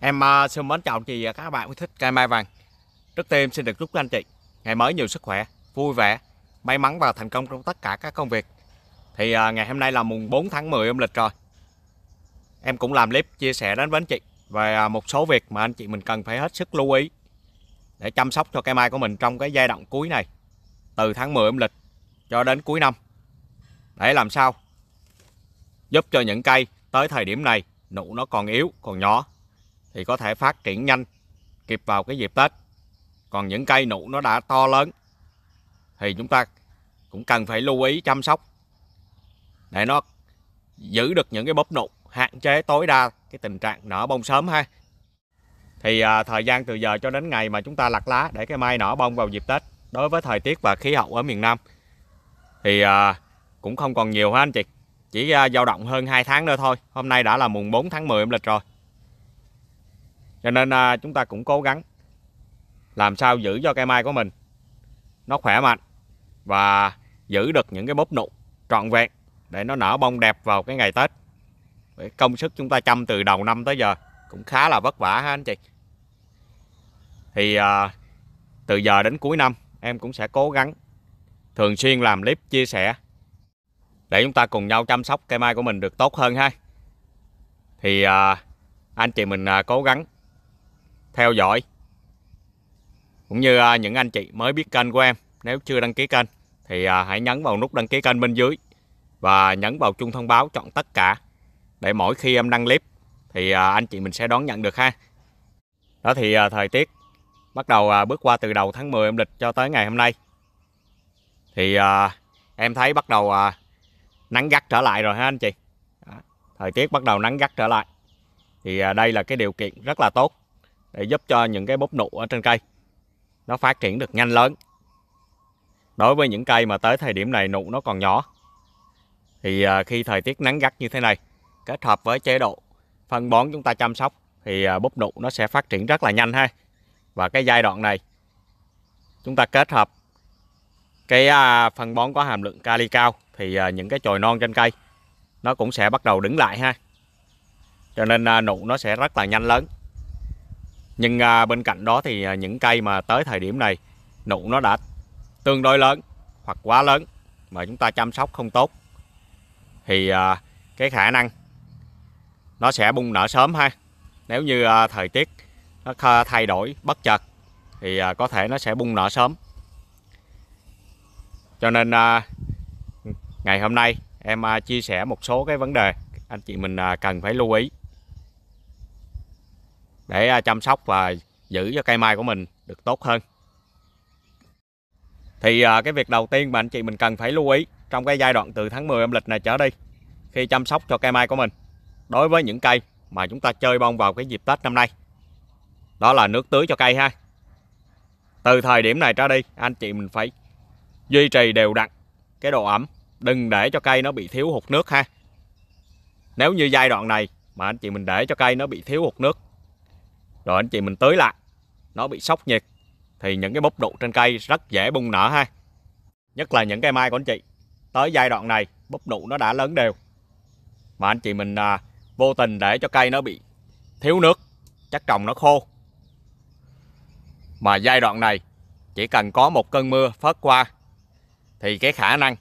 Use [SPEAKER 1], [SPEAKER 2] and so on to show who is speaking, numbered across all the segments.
[SPEAKER 1] Em ờ, xin mến chào chị và các bạn thích cây mai vàng. Trước tiên xin được chúc anh chị ngày mới nhiều sức khỏe, vui vẻ, may mắn và thành công trong tất cả các công việc. Thì ờ, ngày hôm nay là mùng 4 tháng 10 âm lịch rồi. Em cũng làm clip chia sẻ đến với anh chị về ờ, một số việc mà anh chị mình cần phải hết sức lưu ý để chăm sóc cho cây mai của mình trong cái giai đoạn cuối này từ tháng 10 âm lịch cho đến cuối năm để làm sao giúp cho những cây tới thời điểm này nụ nó còn yếu còn nhỏ thì có thể phát triển nhanh kịp vào cái dịp Tết. Còn những cây nụ nó đã to lớn thì chúng ta cũng cần phải lưu ý chăm sóc để nó giữ được những cái bóp nụ, hạn chế tối đa cái tình trạng nở bông sớm ha. Thì à, thời gian từ giờ cho đến ngày mà chúng ta lặt lá để cái mai nở bông vào dịp Tết đối với thời tiết và khí hậu ở miền Nam thì à, cũng không còn nhiều ha anh chị. Chỉ à, dao à, động hơn 2 tháng nữa thôi. Hôm nay đã là mùng 4 tháng 10 âm lịch rồi cho nên à, chúng ta cũng cố gắng làm sao giữ cho cây mai của mình nó khỏe mạnh và giữ được những cái bóp nụ trọn vẹn để nó nở bông đẹp vào cái ngày Tết công sức chúng ta chăm từ đầu năm tới giờ cũng khá là vất vả ha anh chị thì à, từ giờ đến cuối năm em cũng sẽ cố gắng thường xuyên làm clip chia sẻ để chúng ta cùng nhau chăm sóc cây mai của mình được tốt hơn ha thì à, anh chị mình à, cố gắng theo dõi cũng như à, những anh chị mới biết kênh của em nếu chưa đăng ký kênh thì à, hãy nhấn vào nút đăng ký kênh bên dưới và nhấn vào chuông thông báo chọn tất cả để mỗi khi em đăng clip thì à, anh chị mình sẽ đón nhận được ha đó thì thời tiết bắt đầu bước qua từ đầu tháng 10 âm lịch cho tới ngày hôm nay thì em thấy bắt đầu nắng gắt trở lại rồi ha anh chị thời tiết bắt đầu nắng gắt trở lại thì đây là cái điều kiện rất là tốt để giúp cho những cái bốp nụ ở trên cây nó phát triển được nhanh lớn đối với những cây mà tới thời điểm này nụ nó còn nhỏ thì à, khi thời tiết nắng gắt như thế này kết hợp với chế độ phân bón chúng ta chăm sóc thì à, búp nụ nó sẽ phát triển rất là nhanh ha và cái giai đoạn này chúng ta kết hợp cái à, phân bón có hàm lượng kali cao thì những cái chồi non trên cây nó cũng sẽ bắt đầu đứng lại ha cho nên nụ nó sẽ rất là nhanh lớn nhưng à, bên cạnh đó thì à, những cây mà tới thời điểm này nụ nó đã tương đối lớn hoặc quá lớn mà chúng ta chăm sóc không tốt thì à, cái khả năng nó sẽ bung nở sớm ha nếu như thời tiết nó thay đổi bất chợt thì có thể nó sẽ bung nở sớm cho nên ngày hôm nay em chia sẻ một số cái vấn đề anh chị mình cần phải lưu ý để à, chăm sóc và giữ cho cây mai của mình được tốt hơn thì à, cái việc đầu tiên mà anh chị mình cần phải lưu ý trong cái giai đoạn từ tháng 10 âm lịch này trở đi khi chăm sóc cho cây mai của mình đối với những cây mà chúng ta chơi bông vào cái dịp Tết năm nay đó là nước tưới cho cây ha từ thời điểm này trở đi anh chị mình phải duy trì đều đặn cái độ ẩm đừng để cho cây nó bị thiếu hụt nước ha nếu như giai đoạn này mà anh chị mình để cho cây nó bị thiếu hụt nước rồi anh chị mình tưới lại nó bị sốc nhiệt thì những cái bốc đụ trên cây rất dễ bung nở ha nhất là những cây mai của anh chị tới giai đoạn này bốc đụ nó đã lớn đều mà anh chị mình à, vô tình để cho cây nó bị thiếu nước chắc trồng nó khô mà giai đoạn này chỉ cần có một cơn mưa phớt qua thì cái khả năng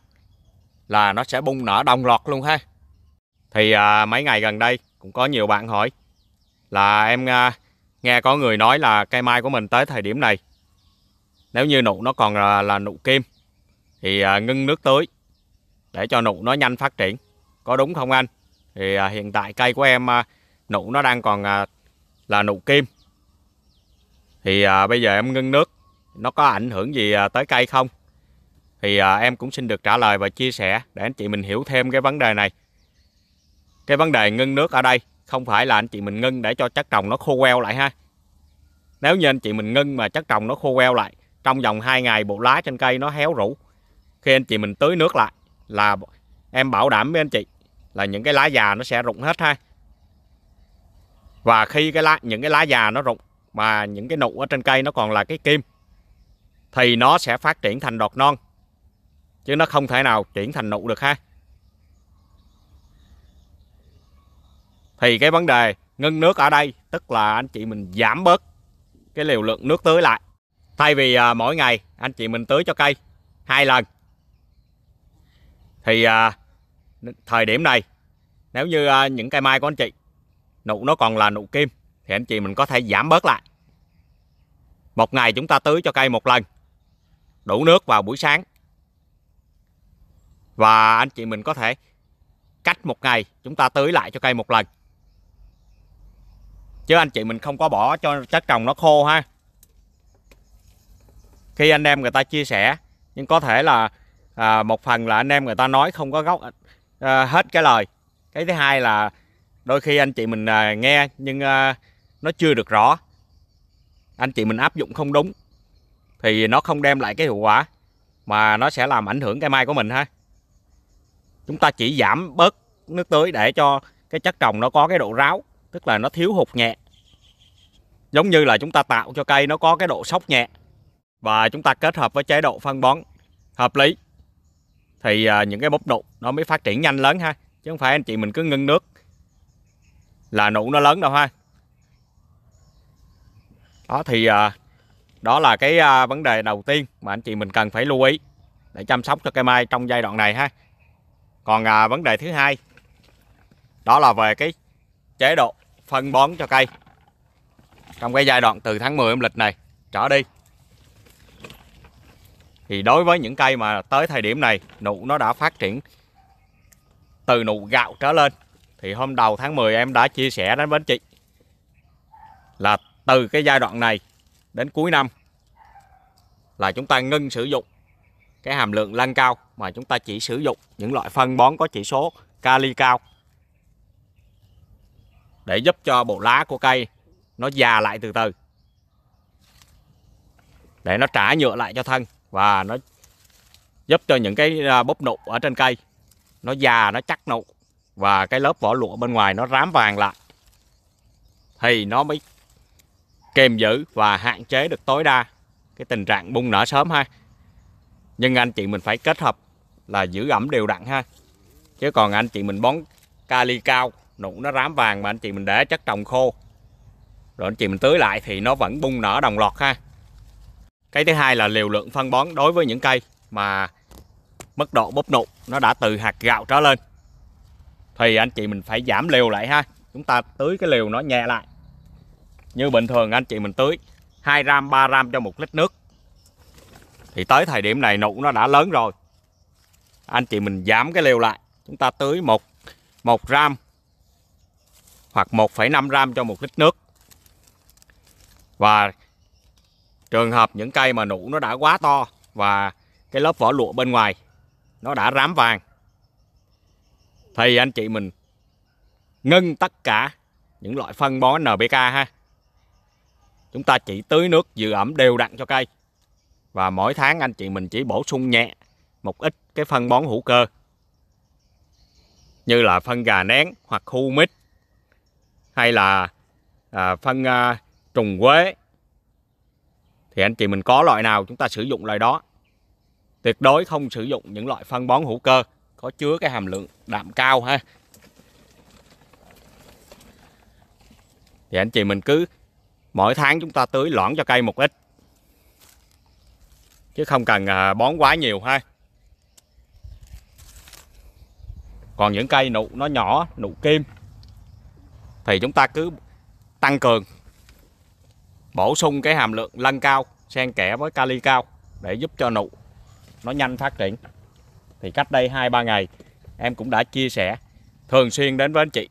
[SPEAKER 1] là nó sẽ bung nở đồng loạt luôn ha thì à, mấy ngày gần đây cũng có nhiều bạn hỏi là em à, nghe có người nói là cây mai của mình tới thời điểm này nếu như nụ nó còn là, là nụ kim thì à, ngưng nước tưới để cho nụ nó nhanh phát triển có đúng không anh thì à, hiện tại cây của em à, nụ nó đang còn à, là nụ kim thì à, bây giờ em ngưng nước nó có ảnh hưởng gì à, tới cây không thì à, em cũng xin được trả lời và chia sẻ để anh chị mình hiểu thêm cái vấn đề này cái vấn đề ngưng nước ở đây không phải là anh chị mình ngưng để cho chất trồng nó khô queo lại ha nếu như anh chị mình ngưng mà chất trồng nó khô queo lại trong vòng 2 ngày bộ lá trên cây nó héo rũ khi anh chị mình tưới nước lại là em bảo đảm với anh chị là những cái lá già nó sẽ rụng hết ha và khi cái lá những cái lá già nó rụng mà những cái nụ ở trên cây nó còn là cái kim thì nó sẽ phát triển thành đọt non chứ nó không thể nào chuyển thành nụ được ha thì cái vấn đề ngưng nước ở đây tức là anh chị mình giảm bớt cái liều lượng nước tưới lại thay vì à, mỗi ngày anh chị mình tưới cho cây hai lần thì à, thời điểm này nếu như à, những cây mai của anh chị nụ nó còn là nụ kim thì anh chị mình có thể giảm bớt lại một ngày chúng ta tưới cho cây một lần đủ nước vào buổi sáng và anh chị mình có thể cách một ngày chúng ta tưới lại cho cây một lần chứ anh chị mình không có bỏ cho chất trồng nó khô ha khi anh em người ta chia sẻ nhưng có thể là à, một phần là anh em người ta nói không có gốc à, hết cái lời cái thứ hai là đôi khi anh chị mình à, nghe nhưng à, nó chưa được rõ anh chị mình áp dụng không đúng thì nó không đem lại cái hiệu quả mà nó sẽ làm ảnh hưởng cây mai của mình ha chúng ta chỉ giảm bớt nước tưới để cho cái chất trồng nó có cái độ ráo tức là nó thiếu hụt nhẹ giống như là chúng ta tạo cho cây nó có cái độ sóc nhẹ và chúng ta kết hợp với chế độ phân bón hợp lý thì à, những cái bốc nụ nó mới phát triển nhanh lớn ha chứ không phải anh chị mình cứ ngưng nước là nụ nó lớn đâu ha đó thì à, đó là cái à, vấn đề đầu tiên mà anh chị mình cần phải lưu ý để chăm sóc cho cây mai trong giai đoạn này ha còn vấn đề thứ hai đó là về cái chế độ phân bón cho cây trong cái giai đoạn từ tháng 10 âm lịch này trở đi thì đối với những cây mà tới thời điểm này nụ nó đã phát triển từ nụ gạo trở lên thì hôm đầu tháng 10 em đã chia sẻ đến với chị là từ cái giai đoạn này đến cuối năm là chúng ta ngưng sử dụng cái hàm lượng lăng cao mà chúng ta chỉ sử dụng những loại phân bón có chỉ số kali cao để giúp cho bộ lá của cây nó già lại từ từ để nó trả nhựa lại cho thân và nó giúp cho những cái à, bóp nụ ở trên cây nó già nó chắc nụ và cái lớp vỏ lụa bên ngoài nó rám vàng lại thì nó mới kềm giữ và hạn chế được tối đa cái tình trạng bung nở sớm ha nhưng anh chị mình phải kết hợp là giữ ẩm đều đặn ha chứ còn anh chị mình bón kali cao nụ nó rám vàng mà anh chị mình để chất trồng khô rồi anh chị mình tưới lại thì nó vẫn bung nở đồng loạt ha cái thứ hai là liều lượng phân bón đối với những cây mà mức độ bóp nụ nó đã từ hạt gạo trở lên thì anh chị mình phải giảm liều lại ha chúng ta tưới cái liều nó nhẹ lại như bình thường anh chị mình tưới 2 gram 3 gram cho một lít nước thì tới thời điểm này nụ nó đã lớn rồi anh chị mình giảm cái liều lại chúng ta tưới một một gram hoặc 1,5 gram cho một lít nước. Và trường hợp những cây mà nụ nó đã quá to và cái lớp vỏ lụa bên ngoài nó đã rám vàng thì anh chị mình ngưng tất cả những loại phân bón NPK ha. Chúng ta chỉ tưới nước giữ ẩm đều đặn cho cây. Và mỗi tháng anh chị mình chỉ bổ sung nhẹ một ít cái phân bón hữu cơ như là phân gà nén hoặc humic hay là à, phân à, trùng quế thì anh chị mình có loại nào chúng ta sử dụng loại đó tuyệt đối không sử dụng những loại phân bón hữu cơ có chứa cái hàm lượng đạm cao ha thì anh chị mình cứ mỗi tháng chúng ta tưới loãng cho cây một ít chứ không cần à, bón quá nhiều ha còn những cây nụ nó nhỏ nụ kim thì chúng ta cứ tăng cường bổ sung cái hàm lượng lân cao xen kẽ với kali cao để giúp cho nụ nó nhanh phát triển thì cách đây 2-3 ngày em cũng đã chia sẻ thường xuyên đến với anh chị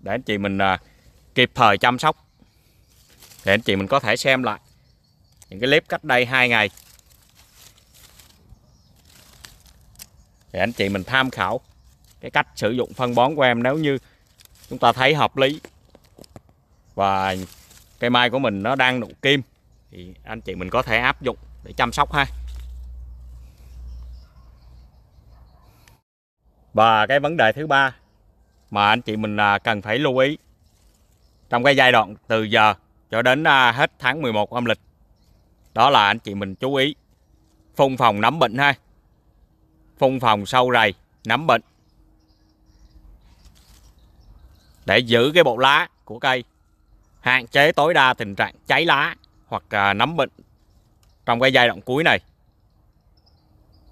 [SPEAKER 1] để anh chị mình à, kịp thời chăm sóc để anh chị mình có thể xem lại những cái clip cách đây 2 ngày để anh chị mình tham khảo cái cách sử dụng phân bón của em nếu như chúng ta thấy hợp lý và cây mai của mình nó đang nụ kim thì anh chị mình có thể áp dụng để chăm sóc ha và cái vấn đề thứ ba mà anh chị mình à, cần phải lưu ý trong cái giai đoạn từ giờ cho đến à, hết tháng 11 âm lịch đó là anh chị mình chú ý phun phòng nấm bệnh ha phun phòng sâu rầy nấm bệnh để giữ cái bộ lá của cây hạn chế tối đa tình trạng cháy lá hoặc à, nấm bệnh trong cái giai đoạn cuối này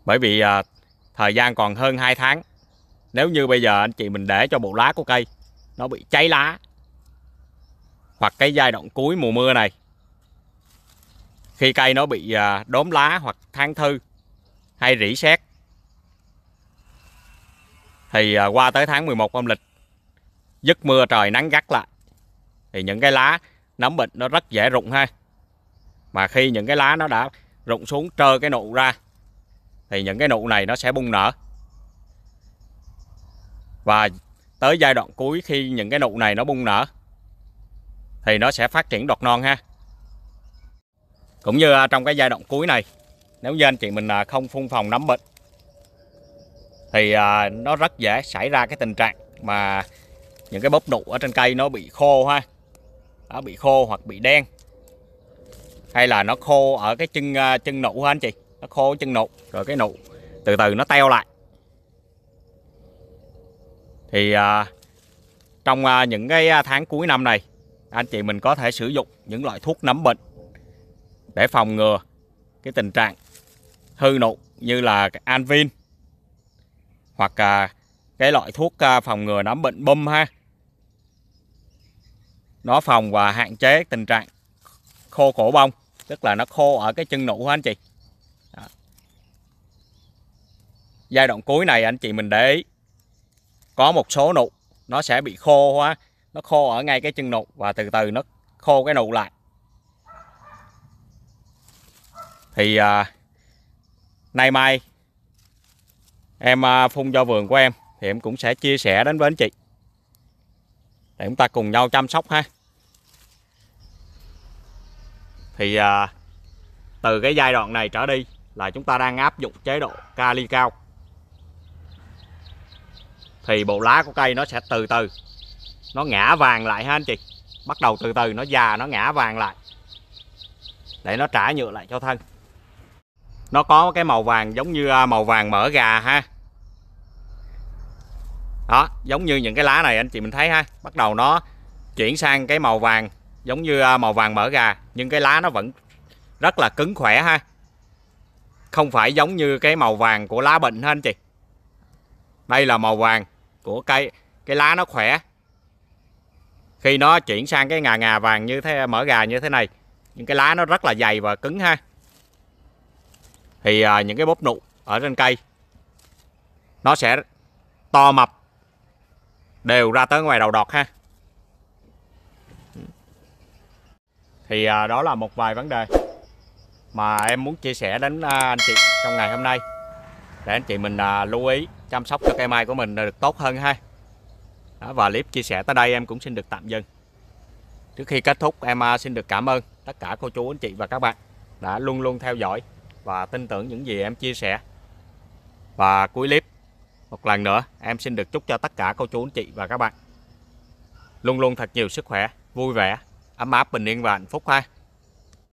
[SPEAKER 1] bởi vì à, thời gian còn hơn 2 tháng nếu như bây giờ anh chị mình để cho bộ lá của cây nó bị cháy lá hoặc cái giai đoạn cuối mùa mưa này khi cây nó bị à, đốm lá hoặc tháng thư hay rỉ sét thì à, qua tới tháng 11 âm lịch dứt mưa trời nắng gắt lại thì những cái lá nấm bệnh nó rất dễ rụng ha mà khi những cái lá nó đã rụng xuống trơ cái nụ ra thì những cái nụ này nó sẽ bung nở và tới giai đoạn cuối khi những cái nụ này nó bung nở thì nó sẽ phát triển đọt non ha cũng như à, trong cái giai đoạn cuối này nếu như anh chị mình à, không phun phòng nấm bệnh thì à, nó rất dễ xảy ra cái tình trạng mà những cái bóp nụ ở trên cây nó bị khô ha đó, bị khô hoặc bị đen hay là nó khô ở cái chân à, chân nụ ha anh chị nó khô chân nụ rồi cái nụ từ từ nó teo lại thì à, trong à, những cái à, tháng cuối năm này anh chị mình có thể sử dụng những loại thuốc nấm bệnh để phòng ngừa cái tình trạng hư nụ như là Anvin hoặc à, cái loại thuốc à, phòng ngừa nấm bệnh bum ha nó phòng và hạn chế tình trạng khô cổ bông tức là nó khô ở cái chân nụ của anh chị Đó. giai đoạn cuối này anh chị mình để ý có một số nụ nó sẽ bị khô quá nó khô ở ngay cái chân nụ và từ từ nó khô cái nụ lại thì à, nay mai em à, phun cho vườn của em thì em cũng sẽ chia sẻ đến với anh chị để chúng ta cùng nhau chăm sóc ha thì à, từ cái giai đoạn này trở đi là chúng ta đang áp dụng chế độ kali cao thì bộ lá của cây nó sẽ từ từ nó ngã vàng lại ha anh chị bắt đầu từ từ nó già nó ngã vàng lại để nó trả nhựa lại cho thân nó có cái màu vàng giống như à, màu vàng mỡ gà ha đó giống như những cái lá này anh chị mình thấy ha bắt đầu nó chuyển sang cái màu vàng giống như à, màu vàng mở gà nhưng cái lá nó vẫn rất là cứng khỏe ha không phải giống như cái màu vàng của lá bệnh ha anh chị đây là màu vàng của cây cái lá nó khỏe khi nó chuyển sang cái ngà ngà vàng như thế mở gà như thế này những cái lá nó rất là dày và cứng ha thì à, những cái bóp nụ ở trên cây nó sẽ to mập đều ra tới ngoài đầu đọt ha thì à, đó là một vài vấn đề mà em muốn chia sẻ đến à, anh chị trong ngày hôm nay để anh chị mình à, lưu ý chăm sóc cho cây mai của mình được tốt hơn ha đó, và clip chia sẻ tới đây em cũng xin được tạm dừng trước khi kết thúc em à, xin được cảm ơn tất cả cô chú anh chị và các bạn đã luôn luôn theo dõi và tin tưởng những gì em chia sẻ và cuối clip một lần nữa em xin được chúc cho tất cả cô chú anh chị và các bạn luôn luôn thật nhiều sức khỏe vui vẻ ấm áp bình yên và hạnh phúc ha